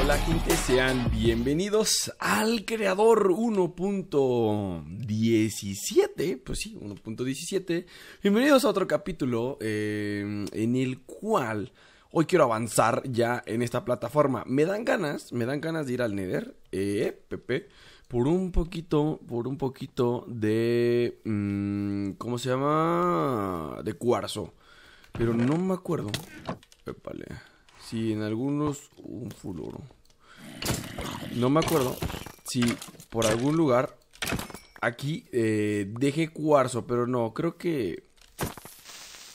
Hola gente, sean bienvenidos al creador 1.17, pues sí, 1.17. Bienvenidos a otro capítulo eh, en el cual hoy quiero avanzar ya en esta plataforma. Me dan ganas, me dan ganas de ir al Nether, eh, Pepe por un poquito, por un poquito de, mm, ¿cómo se llama? De cuarzo. Pero no me acuerdo. Si en algunos un fuluro. No me acuerdo si por algún lugar aquí eh, dejé cuarzo, pero no, creo que...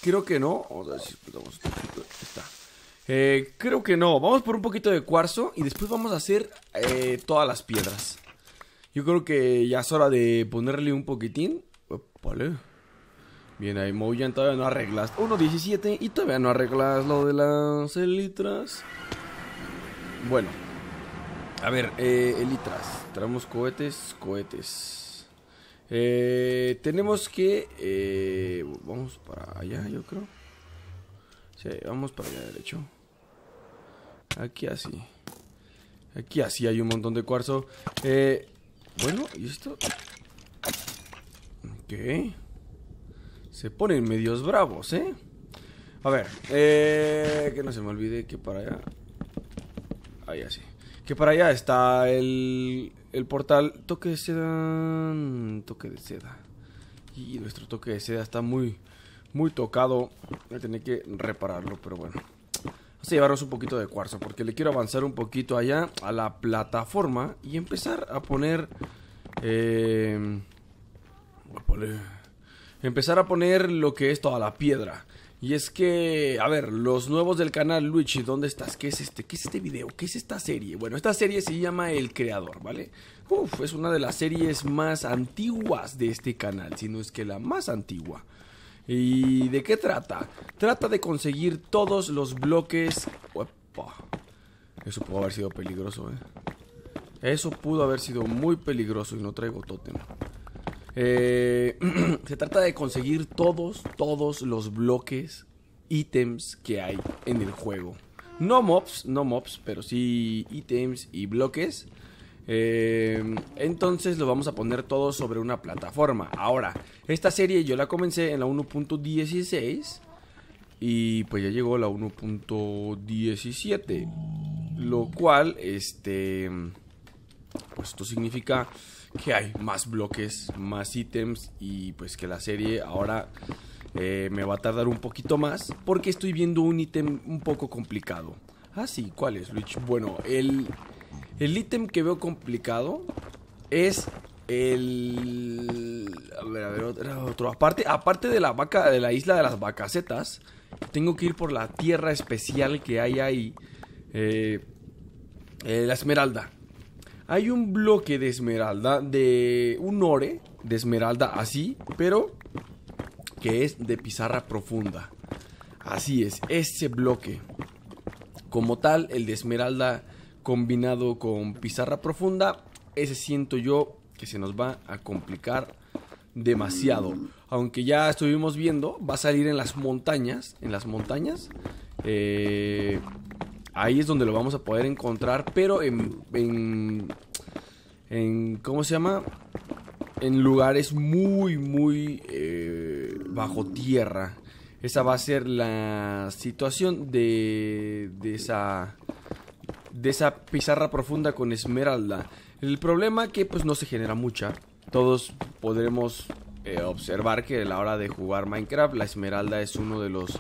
Creo que no. Este eh, creo que no. Vamos por un poquito de cuarzo y después vamos a hacer eh, todas las piedras. Yo creo que ya es hora de ponerle un poquitín. Vale. Bien, ahí Mouyan todavía no arreglas. 1.17 y todavía no arreglas lo de las elitras. Bueno. A ver, eh, elitras. Traemos cohetes, cohetes. Eh, tenemos que... Eh, vamos para allá, yo creo. Sí, vamos para allá derecho. Aquí así. Aquí así hay un montón de cuarzo. Eh, bueno, ¿y esto? Ok. Se ponen medios bravos, ¿eh? A ver, eh, que no se me olvide que para allá... Ahí así. Que para allá está el, el portal toque de seda... Toque de seda. Y nuestro toque de seda está muy, muy tocado. Voy a tener que repararlo, pero bueno. Vamos a llevarnos un poquito de cuarzo porque le quiero avanzar un poquito allá a la plataforma y empezar eh, a poner... empezar a poner lo que es toda la piedra. Y es que, a ver, los nuevos del canal, Luigi, ¿dónde estás? ¿Qué es este? ¿Qué es este video? ¿Qué es esta serie? Bueno, esta serie se llama El Creador, ¿vale? Uf, es una de las series más antiguas de este canal, si no es que la más antigua. ¿Y de qué trata? Trata de conseguir todos los bloques... Eso pudo haber sido peligroso, ¿eh? Eso pudo haber sido muy peligroso y no traigo tótem. Eh, se trata de conseguir todos, todos los bloques, ítems que hay en el juego. No mobs, no mobs, pero sí ítems y bloques eh, entonces lo vamos a poner todo sobre una plataforma. Ahora, esta serie yo la comencé en la 1.16 y pues ya llegó la 1.17. Lo cual, este, pues esto significa que hay más bloques, más ítems y pues que la serie ahora eh, me va a tardar un poquito más porque estoy viendo un ítem un poco complicado. Ah, sí, ¿cuál es, Luis? Bueno, el... El ítem que veo complicado es el... A ver, a ver, otro, Aparte, de la vaca, de la isla de las vacacetas, tengo que ir por la tierra especial que hay ahí. Eh, eh, la esmeralda. Hay un bloque de esmeralda, de un ore de esmeralda así, pero que es de pizarra profunda. Así es, ese bloque. Como tal, el de esmeralda combinado con pizarra profunda, ese siento yo que se nos va a complicar demasiado. Aunque ya estuvimos viendo, va a salir en las montañas, en las montañas. Eh, ahí es donde lo vamos a poder encontrar, pero en, en, en ¿cómo se llama? En lugares muy, muy eh, bajo tierra. Esa va a ser la situación de, de esa de esa pizarra profunda con esmeralda. El problema que pues no se genera mucha. Todos podremos eh, observar que a la hora de jugar Minecraft la esmeralda es uno de los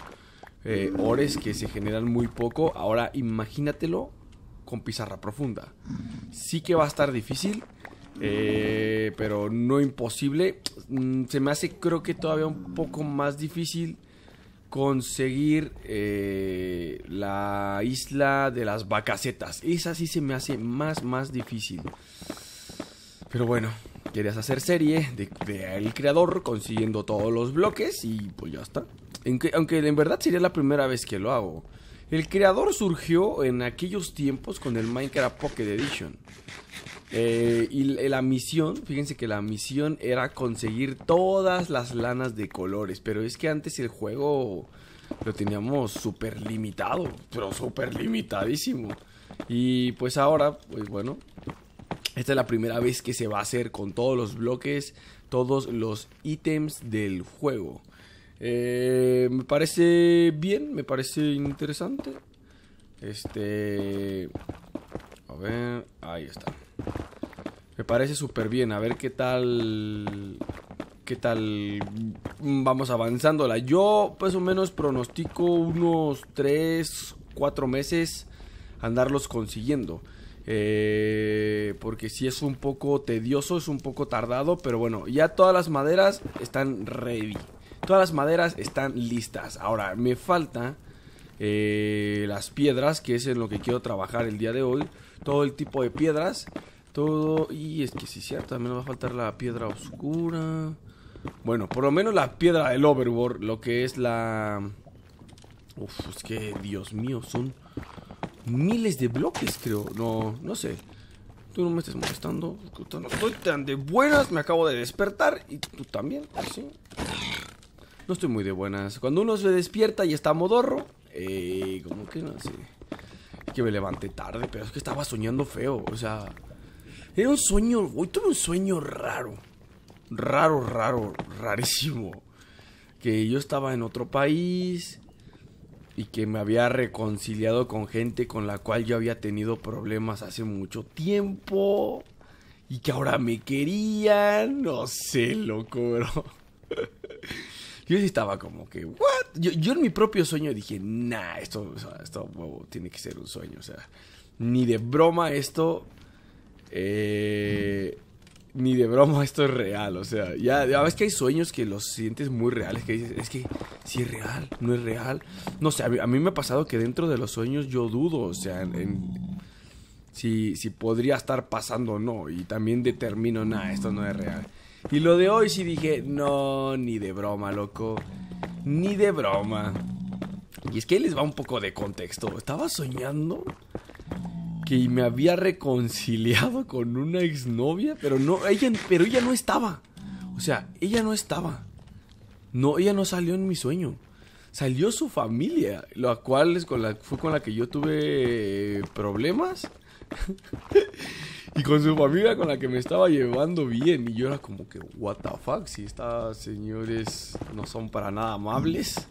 eh, ores que se generan muy poco. Ahora imagínatelo con pizarra profunda. Sí que va a estar difícil. Eh, pero no imposible. Mm, se me hace creo que todavía un poco más difícil conseguir eh, la isla de las vacacetas. Esa sí se me hace más, más difícil. Pero bueno, querías hacer serie de, el creador consiguiendo todos los bloques y pues ya está. aunque en verdad sería la primera vez que lo hago. El creador surgió en aquellos tiempos con el Minecraft Pocket Edition. Eh, y la misión, fíjense que la misión era conseguir todas las lanas de colores, pero es que antes el juego lo teníamos súper limitado, pero súper limitadísimo. Y pues ahora, pues bueno, esta es la primera vez que se va a hacer con todos los bloques, todos los ítems del juego. Eh, me parece bien, me parece interesante. Este... A ver, ahí está. Me parece súper bien. A ver qué tal. ¿Qué tal vamos avanzándola? Yo, pues o menos, pronostico unos 3, 4 meses andarlos consiguiendo. Eh, porque si es un poco tedioso, es un poco tardado. Pero bueno, ya todas las maderas están ready. Todas las maderas están listas. Ahora, me falta eh, las piedras, que es en lo que quiero trabajar el día de hoy, todo el tipo de piedras, todo, y es que si cierto, también va a faltar la piedra oscura, bueno, por lo menos la piedra del overboard, lo que es la... Uf, es que, Dios mío, son miles de bloques, creo, no, no sé. Tú no me estás molestando. No estoy tan de buenas. Me acabo de despertar. Y tú también, así pues No estoy muy de buenas. Cuando uno se despierta y está modorro, eh, ¿Cómo que no sé? que me levanté tarde, pero es que estaba soñando feo. O sea, era un sueño. Hoy tuve un sueño raro. Raro, raro, rarísimo. Que yo estaba en otro país y que me había reconciliado con gente con la cual yo había tenido problemas hace mucho tiempo y que ahora me querían. No sé, loco, bro. Yo estaba como que, ¿what? Yo, en mi propio sueño dije, nah, esto, esto tiene que ser un sueño. O sea, ni de broma esto. Eh, Ni de broma esto es real. O sea, ya, ya ves que hay sueños que los sientes muy reales. Que dices, es que si es real, no es real. No sé, a, mí, me ha pasado que dentro de los sueños yo dudo. O sea, si, si podría estar pasando o no. Y también determino, nah, esto no es real. Y lo de hoy sí dije, no, ni de broma, loco. Ni de broma. Y es que ahí les va un poco de contexto. Estaba soñando que me había reconciliado con una exnovia, pero no, ella, pero ella no estaba. O sea, ella no estaba. No, ella no salió en mi sueño. Salió su familia, lo cual es con la, fue con la que yo tuve problemas. Y con su familia con la que me estaba llevando bien. Y yo era como que, what the fuck, si estas señores no son para nada amables.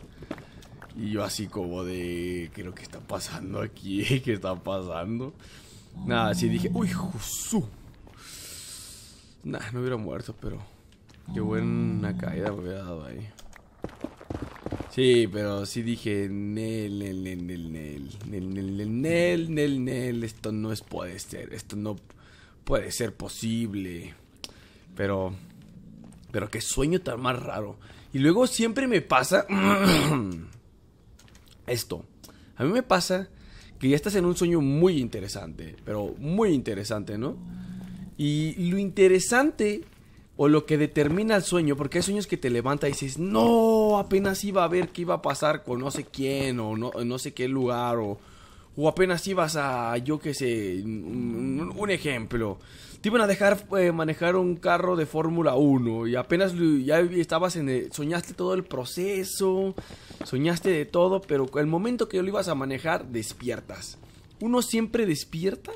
Y yo así como de, creo que está pasando aquí, ¿qué está pasando? Nada, así dije, uy, Jesús. Nah, no hubiera muerto, pero en una caída me hubiera dado ahí. Sí, pero sí dije, nel, nel, nel, nel, nel, nel, nel, nel, nel, esto no es puede ser, esto no puede ser posible. Pero, pero qué sueño tan más raro. Y luego siempre me pasa esto. A mí me pasa que ya estás en un sueño muy interesante, pero muy interesante, ¿no? Y lo interesante o lo que determina el sueño, porque hay sueños que te levanta y dices, no, apenas iba a ver qué iba a pasar con no sé quién o no, no sé qué lugar o, o apenas ibas a, yo qué sé, un, ejemplo, te iban a dejar eh, manejar un carro de Fórmula 1 y apenas ya estabas en el, soñaste todo el proceso, soñaste de todo, pero el momento que lo ibas a manejar, despiertas. Uno siempre despierta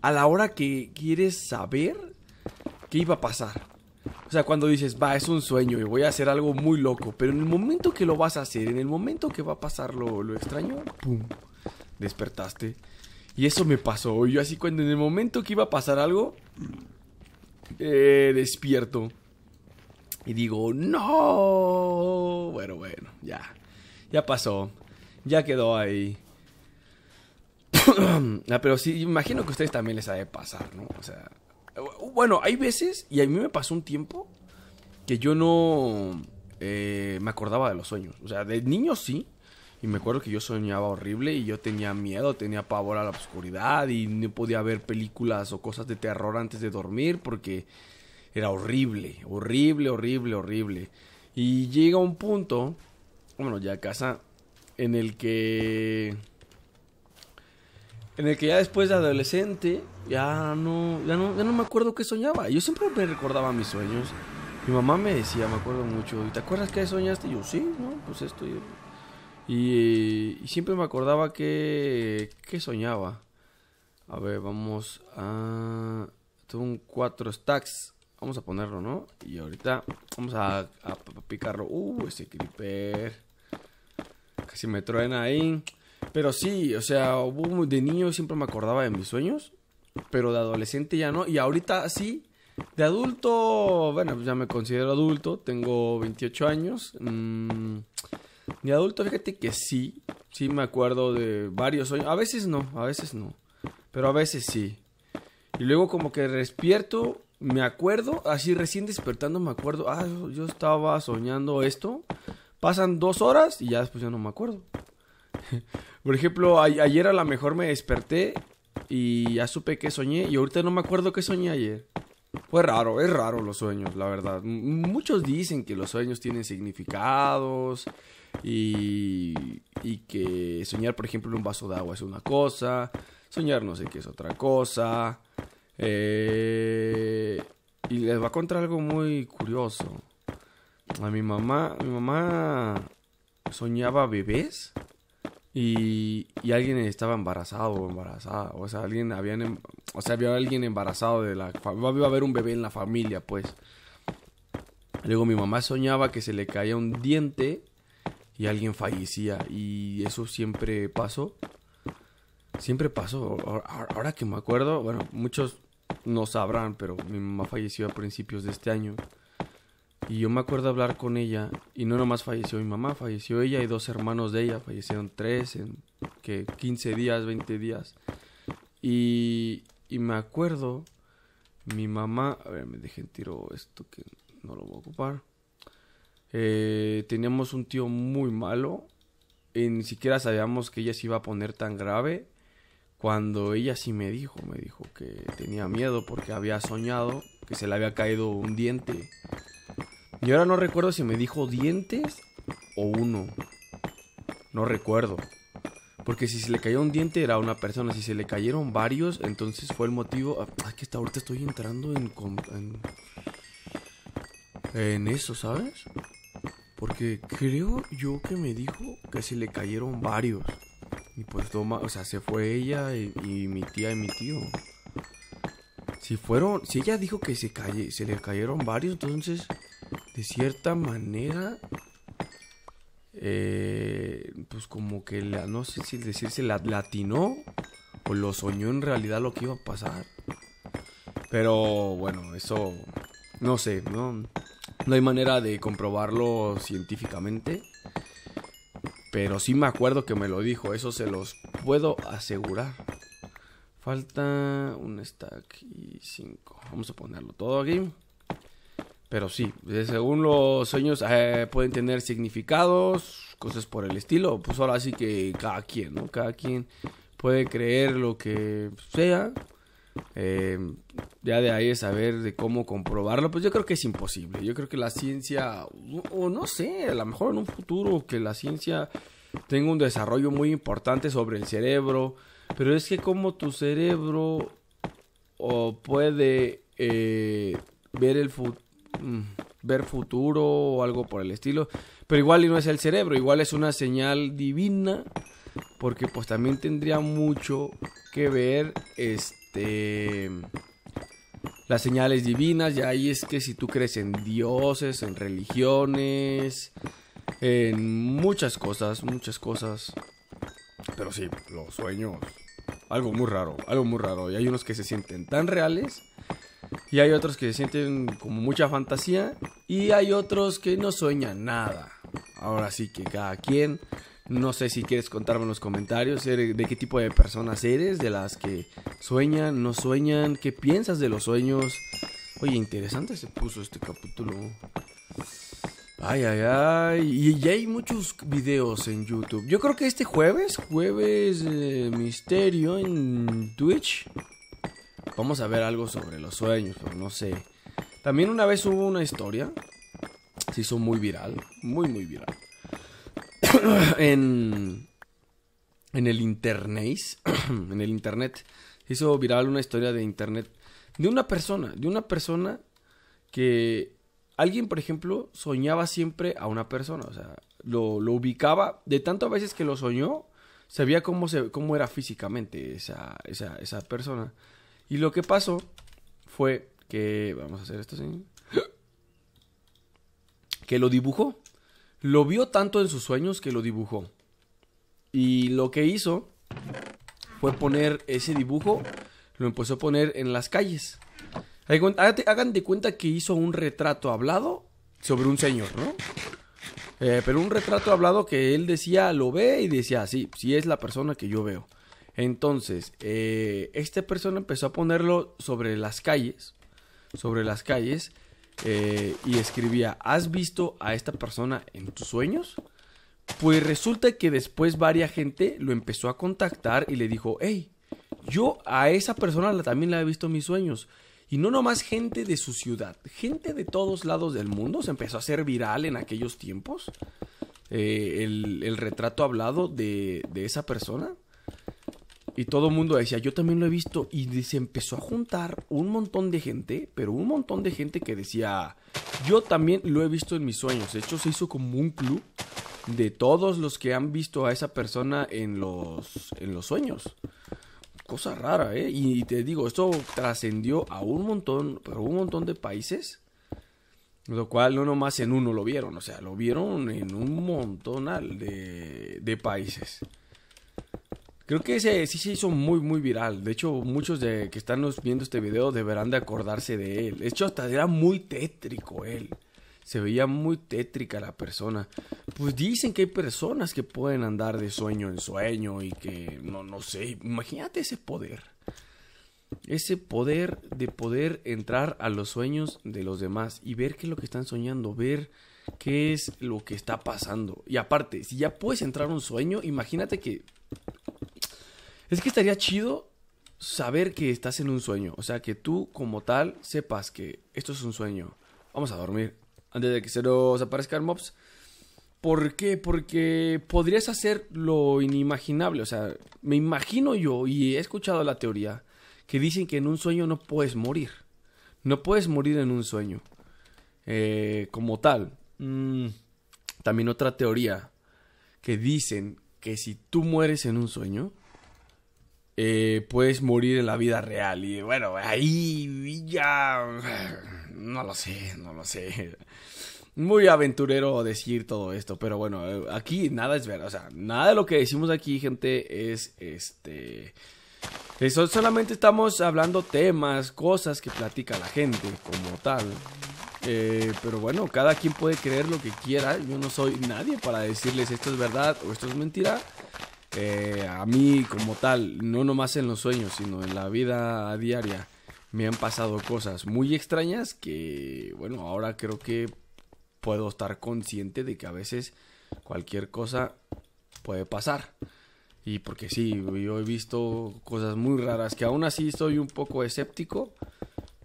a la hora que quieres saber qué iba a pasar. O sea, cuando dices, va, es un sueño y voy a hacer algo muy loco, pero en el momento que lo vas a hacer, en el momento que va a pasar lo, lo extraño, ¡pum! despertaste. Y eso me pasó. yo así cuando en el momento que iba a pasar algo, eh, despierto. Y digo, no. Bueno, bueno, ya. Ya pasó. Ya quedó ahí. ah, pero sí, imagino que a ustedes también les ha de pasar, ¿no? O sea, bueno, hay veces, y a mí me pasó un tiempo, que yo no eh, me acordaba de los sueños. O sea, de niño sí, y me acuerdo que yo soñaba horrible y yo tenía miedo, tenía pavor a la oscuridad y no podía ver películas o cosas de terror antes de dormir porque era horrible, horrible, horrible, horrible. Y llega un punto, bueno, ya a casa, en el que... En el que ya después de adolescente, ya no, ya no, ya no me acuerdo qué soñaba. Yo siempre me recordaba mis sueños. Mi mamá me decía, me acuerdo mucho, ¿te acuerdas qué soñaste? Y yo, sí, ¿no? Pues esto, yo, y, siempre me acordaba que, soñaba. A ver, vamos a... Tengo un 4 stacks. Vamos a ponerlo, ¿no? Y ahorita vamos a, picarlo. Uh, ese creeper. Casi me truena ahí. Pero sí, o sea, de niño siempre me acordaba de mis sueños. Pero de adolescente ya no. Y ahorita sí. De adulto, bueno, pues ya me considero adulto. Tengo 28 años. Mmm de adulto, fíjate que sí, sí me acuerdo de varios sueños. A veces no, a veces no, pero a veces sí. Y luego como que despierto, me acuerdo, así recién despertando me acuerdo, ah, yo estaba soñando esto. Pasan dos horas y ya después ya no me acuerdo. Por ejemplo, ayer a lo mejor me desperté y ya supe que soñé y ahorita no me acuerdo qué soñé ayer. Es raro, es raro los sueños, la verdad. Muchos dicen que los sueños tienen significados y, que soñar, por ejemplo, en un vaso de agua es una cosa, soñar no sé qué es otra cosa. Eh, y les va a contar algo muy curioso. A mi mamá, mi mamá soñaba bebés y, alguien estaba embarazado o embarazada. O sea, alguien habían, em, o sea, había alguien embarazado de la Iba a haber un bebé en la familia, pues. Luego mi mamá soñaba que se le caía un diente y alguien fallecía. Y eso siempre pasó. Siempre pasó. Ahora que me acuerdo, bueno, muchos no sabrán, pero mi mamá falleció a principios de este año. Y yo me acuerdo hablar con ella, y no nomás falleció mi mamá, falleció ella y dos hermanos de ella, fallecieron tres en que 15 días, 20 días. Y, me acuerdo, mi mamá, a ver, me dejen tiro esto que no lo voy a ocupar. Eh, teníamos un tío muy malo, y ni siquiera sabíamos que ella se iba a poner tan grave. Cuando ella sí me dijo, me dijo que tenía miedo porque había soñado que se le había caído un diente y ahora no recuerdo si me dijo dientes o uno. No recuerdo. Porque si se le cayó un diente era una persona. Si se le cayeron varios, entonces fue el motivo. Ah, ay, que hasta ahorita estoy entrando en. en, eso, ¿sabes? Porque creo yo que me dijo que se le cayeron varios. Y pues toma, o sea, se fue ella y, mi tía y mi tío. Si fueron, si ella dijo que se, calle, se le cayeron varios, entonces de cierta manera, eh, pues como que la, no sé si decirse la latinó o lo soñó en realidad lo que iba a pasar. Pero bueno, eso no sé, no, hay manera de comprobarlo científicamente. Pero sí me acuerdo que me lo dijo, eso se los puedo asegurar. Falta un stack y cinco Vamos a ponerlo todo aquí. Pero sí, eh, según los sueños eh, pueden tener significados, cosas por el estilo. Pues ahora sí que cada quien, ¿no? Cada quien puede creer lo que sea. Eh, ya de ahí es saber de cómo comprobarlo. Pues yo creo que es imposible. Yo creo que la ciencia, o no sé, a lo mejor en un futuro que la ciencia tenga un desarrollo muy importante sobre el cerebro. Pero es que como tu cerebro o puede ver el futuro Mm, ver futuro o algo por el estilo. Pero igual y no es el cerebro, igual es una señal divina, porque pues también tendría mucho que ver este las señales divinas, y ahí es que si tú crees en dioses, en religiones, en muchas cosas, muchas cosas. Pero sí, los sueños, algo muy raro, algo muy raro. Y hay unos que se sienten tan reales y hay otros que sienten como mucha fantasía. Y hay otros que no sueñan nada. Ahora sí que cada quien. No sé si quieres contarme en los comentarios eh, de qué tipo de personas eres, de las que sueñan, no sueñan, qué piensas de los sueños. Oye, interesante se puso este capítulo. Ay, ay, ay. Y ya hay muchos videos en YouTube. Yo creo que este jueves, jueves misterio en Twitch, Vamos a ver algo sobre los sueños, pero no sé. También una vez hubo una historia. Se hizo muy viral. Muy, muy viral. en. En el internet. en el internet. Se hizo viral una historia de internet. De una persona. De una persona que. Alguien, por ejemplo, soñaba siempre a una persona. O sea, lo, ubicaba. De tantas veces que lo soñó, sabía cómo, se, cómo era físicamente esa, esa, esa persona. Y lo que pasó fue que. Vamos a hacer esto así. Que lo dibujó. Lo vio tanto en sus sueños que lo dibujó. Y lo que hizo fue poner ese dibujo, lo empezó a poner en las calles. Hagan de cuenta que hizo un retrato hablado sobre un señor, ¿no? Eh, pero un retrato hablado que él decía, lo ve y decía, sí, sí es la persona que yo veo. Entonces, eh, esta persona empezó a ponerlo sobre las calles, sobre las calles, eh, y escribía, ¿has visto a esta persona en tus sueños? Pues resulta que después varia gente lo empezó a contactar y le dijo, hey, yo a esa persona también la he visto en mis sueños. Y no nomás gente de su ciudad, gente de todos lados del mundo se empezó a hacer viral en aquellos tiempos. Eh, el, retrato hablado de esa persona y todo el mundo decía, yo también lo he visto. Y se empezó a juntar un montón de gente, pero un montón de gente que decía, yo también lo he visto en mis sueños. De hecho, se hizo como un club de todos los que han visto a esa persona en los, en los sueños. Cosa rara, ¿eh? Y, te digo, esto trascendió a un montón, pero un montón de países. Lo cual no nomás en uno lo vieron, o sea, lo vieron en un montón de, de países. Creo que ese sí se hizo muy, muy viral. De hecho, muchos de que están viendo este video deberán de acordarse de él. De hecho, hasta era muy tétrico él. Se veía muy tétrica la persona. Pues dicen que hay personas que pueden andar de sueño en sueño y que, no, no sé, imagínate ese poder. Ese poder de poder entrar a los sueños de los demás y ver qué es lo que están soñando, ver qué es lo que está pasando. Y aparte, si ya puedes entrar a un sueño, imagínate que es que estaría chido saber que estás en un sueño. O sea, que tú como tal sepas que esto es un sueño. Vamos a dormir. Antes de que se nos aparezcan mobs. ¿Por qué? Porque podrías hacer lo inimaginable. O sea, me imagino yo y he escuchado la teoría que dicen que en un sueño no puedes morir. No puedes morir en un sueño. Eh, como tal. Mm, también otra teoría que dicen que si tú mueres en un sueño, eh, puedes morir en la vida real. Y bueno, ahí ya... No lo sé, no lo sé. Muy aventurero decir todo esto, pero bueno, eh, aquí nada es verdad. O sea, nada de lo que decimos aquí, gente, es este... solamente estamos hablando temas, cosas que platica la gente como tal. Eh, pero bueno, cada quien puede creer lo que quiera. Yo no soy nadie para decirles esto es verdad o esto es mentira. Eh, a mí como tal, no nomás en los sueños, sino en la vida diaria, me han pasado cosas muy extrañas que, bueno, ahora creo que puedo estar consciente de que a veces cualquier cosa puede pasar. Y porque sí, yo he visto cosas muy raras que aún así soy un poco escéptico,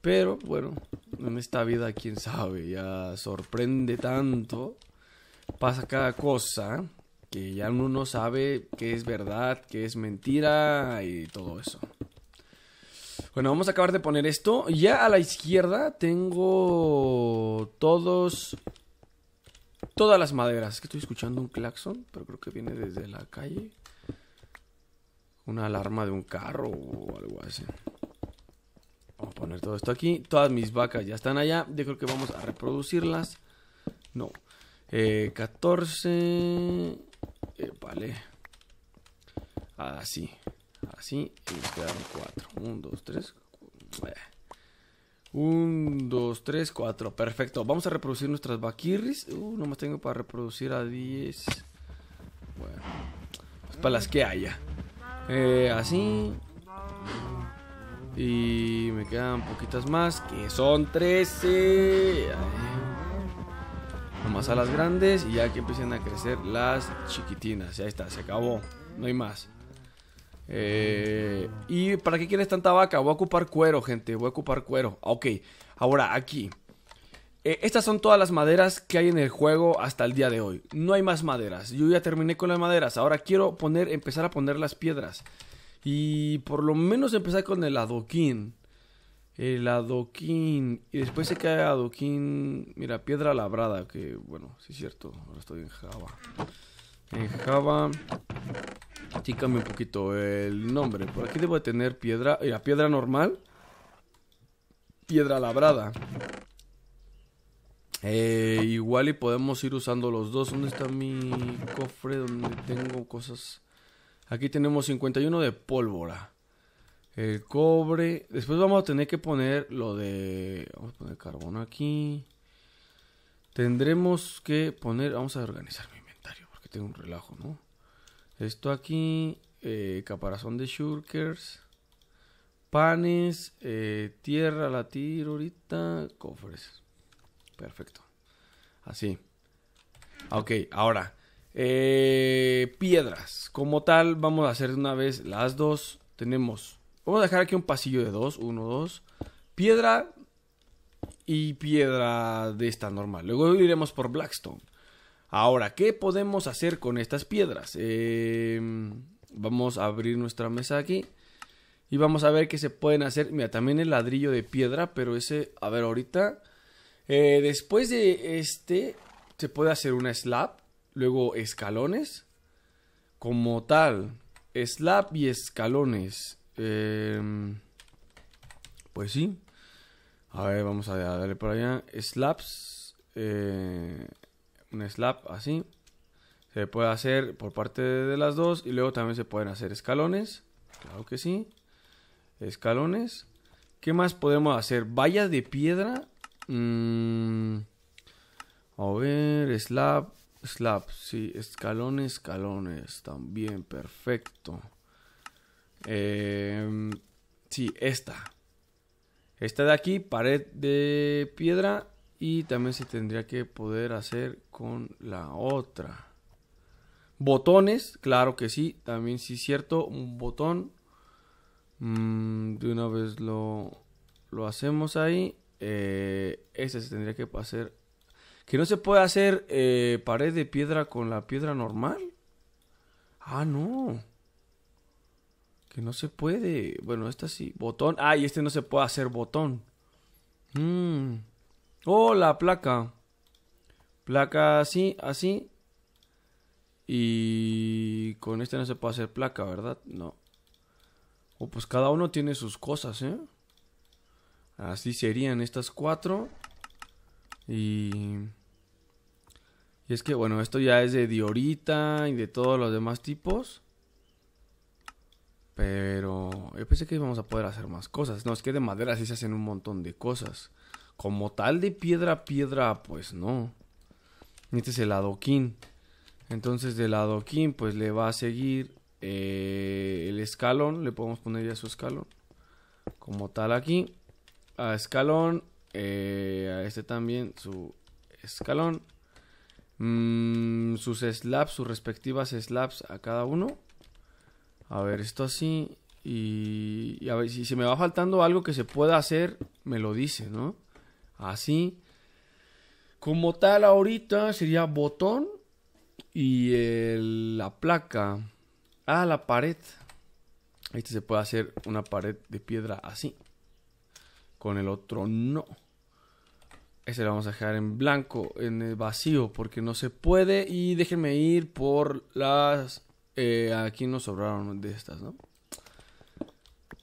pero bueno, en esta vida quién sabe, ya sorprende tanto, pasa cada cosa que ya uno no sabe qué es verdad, qué es mentira y todo eso. Bueno, vamos a acabar de poner esto. Ya a la izquierda tengo todos... Todas las maderas. Es que estoy escuchando un claxon, pero creo que viene desde la calle. Una alarma de un carro o algo así. Vamos a poner todo esto aquí. Todas mis vacas ya están allá. Yo creo que vamos a reproducirlas. No. 14... Eh, eh, vale así así y quedaron 4 1 2 3 1 2 3 4 perfecto vamos a reproducir nuestras vaquirris uh, no más tengo para reproducir a 10 bueno pues para las que haya eh, así y me quedan poquitas más que son 13 más a las grandes y ya que empiecen a crecer las chiquitinas. Ya está, se acabó, no hay más. Eh, ¿Y para qué quieres tanta vaca? Voy a ocupar cuero, gente, voy a ocupar cuero. Ah, ok, ahora aquí. Eh, estas son todas las maderas que hay en el juego hasta el día de hoy. No hay más maderas. Yo ya terminé con las maderas. Ahora quiero poner, empezar a poner las piedras. Y por lo menos empezar con el adoquín el adoquín. Y después se cae adoquín. Mira, piedra labrada. Que bueno, sí es cierto. Ahora estoy en Java. En Java. Aquí cambia un poquito el nombre. Por aquí debo tener piedra. Mira, piedra normal. Piedra labrada. Eh, igual y podemos ir usando los dos. ¿Dónde está mi cofre? Donde tengo cosas. Aquí tenemos 51 de pólvora. El cobre. Después vamos a tener que poner lo de... Vamos a poner carbono aquí. Tendremos que poner... Vamos a organizar mi inventario porque tengo un relajo, ¿no? Esto aquí. Eh, caparazón de shurkers. Panes. Eh, tierra la tiro ahorita. Cofres. Perfecto. Así. Ok, ahora. Eh, piedras. Como tal, vamos a hacer de una vez las dos. Tenemos Vamos a dejar aquí un pasillo de dos. Uno, dos. Piedra y piedra de esta normal. Luego iremos por Blackstone. Ahora, ¿qué podemos hacer con estas piedras? Em, vamos a abrir nuestra mesa aquí. Y vamos a ver qué se pueden hacer. Mira, también el ladrillo de piedra, pero ese... A ver, ahorita... Eh, después de este, se puede hacer una slab. Luego escalones. Como tal. Slab y escalones. Em, pues sí. A ver, vamos a darle por allá. Slaps. Eh, un slap así. Se puede hacer por parte de las dos. Y luego también se pueden hacer escalones. Claro que sí. Escalones. ¿Qué más podemos hacer? Vallas de piedra. Mm, a ver, slap slap, Sí, escalones, escalones. También, perfecto. Eh, sí, esta. Esta de aquí, pared de piedra. Y también se tendría que poder hacer con la otra. Botones, claro que sí. También sí es cierto. Un botón. Mm, de una vez lo, lo hacemos ahí. Eh, se tendría que hacer. Que no se puede hacer eh, pared de piedra con la piedra normal. Ah, no. Que no se puede. Bueno, esta sí. Botón. Ah, y este no se puede hacer botón. Mmm Oh, la placa. Placa así, así. Y con este no se puede hacer placa, ¿verdad? No. oh, pues cada uno tiene sus cosas, ¿eh? Así serían estas cuatro. Y... Y es que, bueno, esto ya es de diorita y de todos los demás tipos. Pero yo pensé que íbamos a poder hacer más cosas. No, es que de madera sí se hacen un montón de cosas. Como tal de piedra a piedra, pues no. Este es el adoquín. Entonces del adoquín pues le va a seguir eh, el escalón. Le podemos poner ya su escalón. Como tal aquí. A escalón. Eh, a este también su escalón. Mm, sus slabs, sus respectivas slabs a cada uno. A ver, esto así. Y, a ver, si se me va faltando algo que se pueda hacer, me lo dice, ¿no? Así. Como tal, ahorita sería botón y la placa. a la pared. Este se puede hacer una pared de piedra así. Con el otro no. Ese lo vamos a dejar en blanco, en el vacío, porque no se puede. Y déjenme ir por las eh, aquí nos sobraron de estas, ¿no?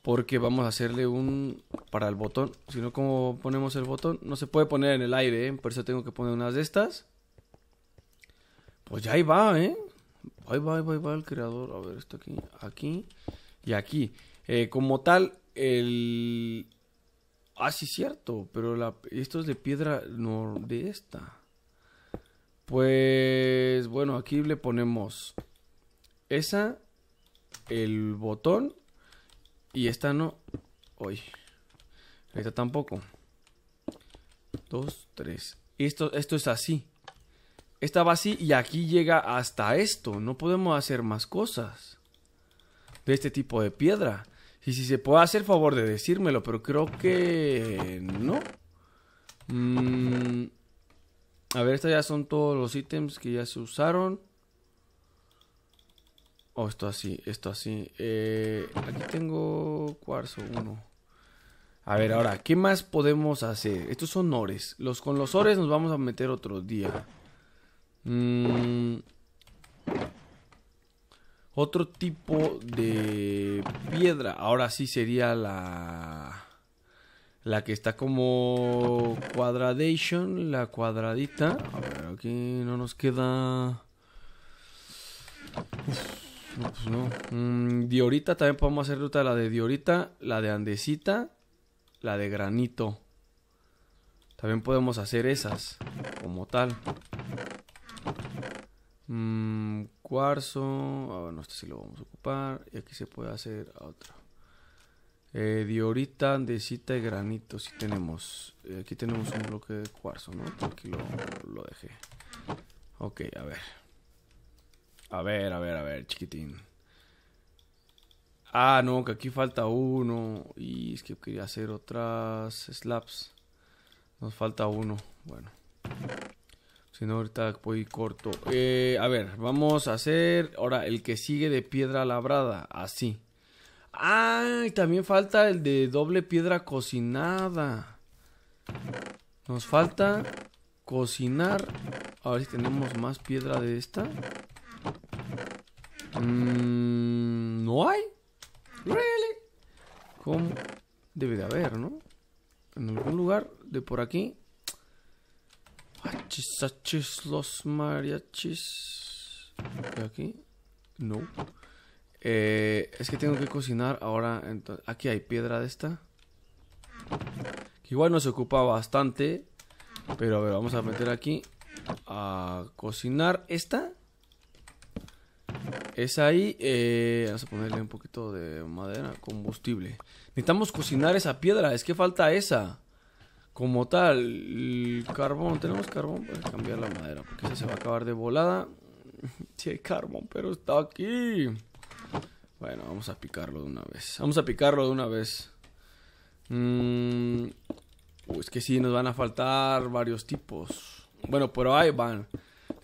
Porque vamos a hacerle un para el botón. Si no, ¿cómo ponemos el botón? No se puede poner en el aire, ¿eh? Por eso tengo que poner unas de estas. Pues ya ahí va, ¿eh? Ahí va, ahí va, ahí va el creador. A ver, esto aquí, aquí y aquí. Eh, como tal, el... Ah, sí, cierto, pero esto es de piedra no, de esta. Pues bueno, aquí le ponemos esa, el botón y esta no. Hoy. Esta tampoco. Dos, tres. Esto, esto es así. Esta va así y aquí llega hasta esto. No podemos hacer más cosas de este tipo de piedra. Y si se puede hacer favor de decírmelo, pero creo que no. Mm, a ver, estas ya son todos los ítems que ya se usaron. Oh, esto así, esto así. Eh, aquí tengo cuarzo 1. A ver, ahora, ¿qué más podemos hacer? Estos son ores. Los, con los ores nos vamos a meter otro día. Mm, otro tipo de piedra. Ahora sí sería la... La que está como cuadradation, la cuadradita. A ver, aquí no nos queda... No, pues no. Mm, diorita también podemos hacer ruta la de diorita, la de andesita, la de granito. También podemos hacer esas como tal. Mm, cuarzo. ver, ah, no, este si lo vamos a ocupar. Y aquí se puede hacer otro. Eh, diorita, andesita y granito. Si tenemos. Eh, aquí tenemos un bloque de cuarzo, ¿no? Aquí lo dejé. Ok, a ver. A ver, a ver, a ver, chiquitín. Ah, no, que aquí falta uno. Y es que quería hacer otras slaps. Nos falta uno. Bueno. Si no, ahorita voy corto. Eh, a ver, vamos a hacer ahora el que sigue de piedra labrada. Así. Ah, y también falta el de doble piedra cocinada. Nos falta cocinar. A ver si tenemos más piedra de esta. Mm, ¿No hay? ¿Really? Debe de haber, ¿no? En algún lugar de por aquí. Hachis, los mariachis. aquí? No. Eh, es que tengo que cocinar ahora. aquí hay piedra de esta. Que igual se ocupa bastante. Pero a ver, vamos a meter aquí a cocinar esta. Es ahí, eh, vamos a ponerle un poquito de madera, combustible. Necesitamos cocinar esa piedra, es que falta esa. Como tal, carbón, tenemos carbón para cambiar la madera, porque esa se va a acabar de volada. Sí hay carbón, pero está aquí. Bueno, vamos a picarlo de una vez. Vamos a picarlo de una vez. Mm, es que sí, nos van a faltar varios tipos. Bueno, pero ahí van.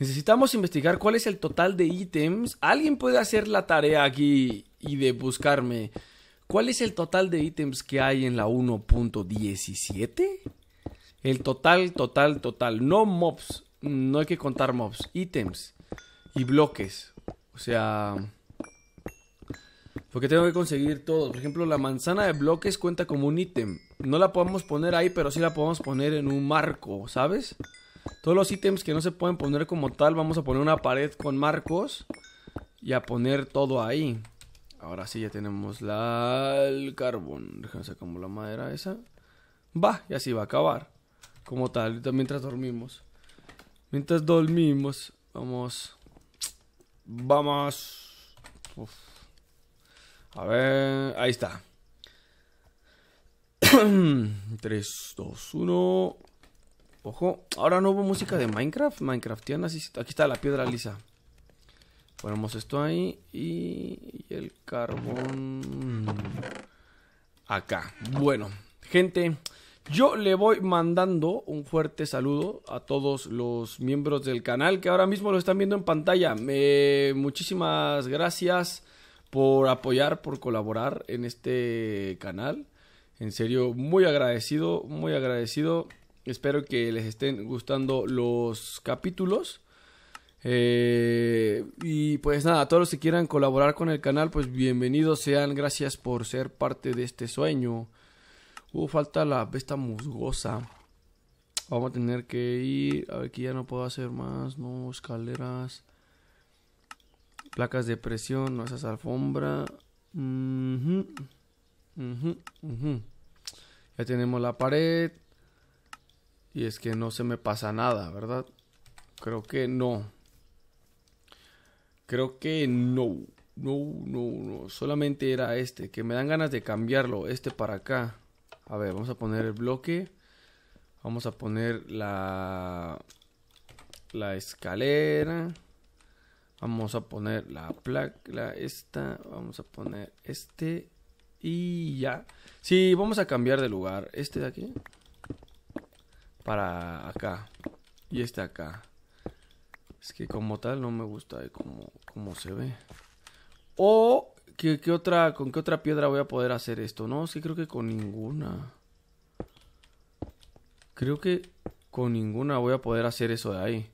Necesitamos investigar cuál es el total de ítems. Alguien puede hacer la tarea aquí y de buscarme. ¿Cuál es el total de ítems que hay en la 1.17? El total, total, total. No mobs. No hay que contar mobs. Ítems. Y bloques. O sea... Porque tengo que conseguir todo. Por ejemplo, la manzana de bloques cuenta como un ítem. No la podemos poner ahí, pero sí la podemos poner en un marco, ¿sabes? Todos los ítems que no se pueden poner como tal, vamos a poner una pared con marcos y a poner todo ahí. Ahora sí, ya tenemos la, el carbón. Déjenme sacar la madera esa. Va, y así va a acabar. Como tal, mientras dormimos. Mientras dormimos, vamos. Vamos. A ver, ahí está. 3, 2, 1. Ojo, ahora no hubo música de Minecraft. Minecraft, así. Aquí está la piedra lisa. Ponemos esto ahí y, el carbón acá. Bueno, gente, yo le voy mandando un fuerte saludo a todos los miembros del canal que ahora mismo lo están viendo en pantalla. muchísimas gracias por apoyar, por colaborar en este canal. En serio, muy agradecido, muy agradecido. Espero que les estén gustando los capítulos. Eh, y pues nada, a todos los que quieran colaborar con el canal, pues bienvenidos sean. Gracias por ser parte de este sueño. uh, falta la besta musgosa. Vamos a tener que ir. A ver, aquí ya no puedo hacer más. No, escaleras. Placas de presión. No, esas alfombra. Ya tenemos la pared. Y es que no se me pasa nada, ¿verdad? Creo que no. Creo que no. No, no, no. Solamente era este. Que me dan ganas de cambiarlo. Este para acá. A ver, vamos a poner el bloque. Vamos a poner la... La escalera. Vamos a poner la placa, esta, vamos a poner este y ya. Sí, vamos a cambiar de lugar. Este de aquí para acá y este acá. Es que como tal no me gusta como, se ve. O ¿qué, otra, con qué otra piedra voy a poder hacer esto. No, sí creo que con ninguna. Creo que con ninguna voy a poder hacer eso de ahí.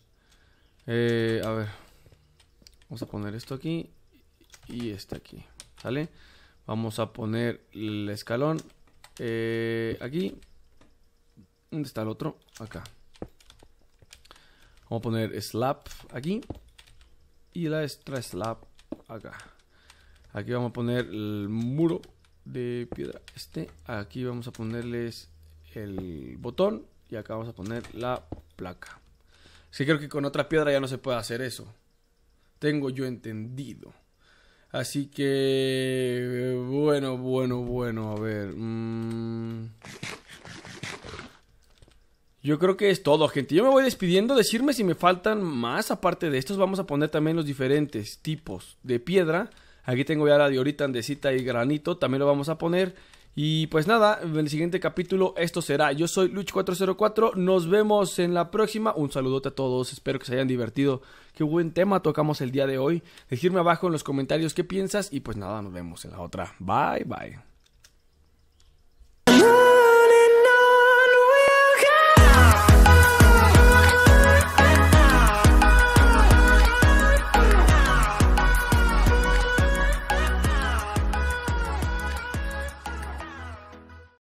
Eh, a ver. Vamos a poner esto aquí y este aquí. ¿Sale? Vamos a poner el escalón eh, aquí. ¿Dónde está el otro? Acá. Vamos a poner slap aquí. Y la extra slap acá. Aquí vamos a poner el muro de piedra este. Aquí vamos a ponerles el botón. Y acá vamos a poner la placa. Es creo que con otra piedra ya no se puede hacer eso. Tengo yo entendido. Así que... Bueno, bueno, bueno. A ver. Mmm... Yo creo que es todo, gente. Yo me voy despidiendo. Decirme si me faltan más. Aparte de estos, vamos a poner también los diferentes tipos de piedra. Aquí tengo ya la diorita, andesita y granito. También lo vamos a poner. Y pues nada, en el siguiente capítulo esto será. Yo soy Luch404. Nos vemos en la próxima. Un saludote a todos. Espero que se hayan divertido. Qué buen tema tocamos el día de hoy. Decirme abajo en los comentarios qué piensas. Y pues nada, nos vemos en la otra. Bye, bye.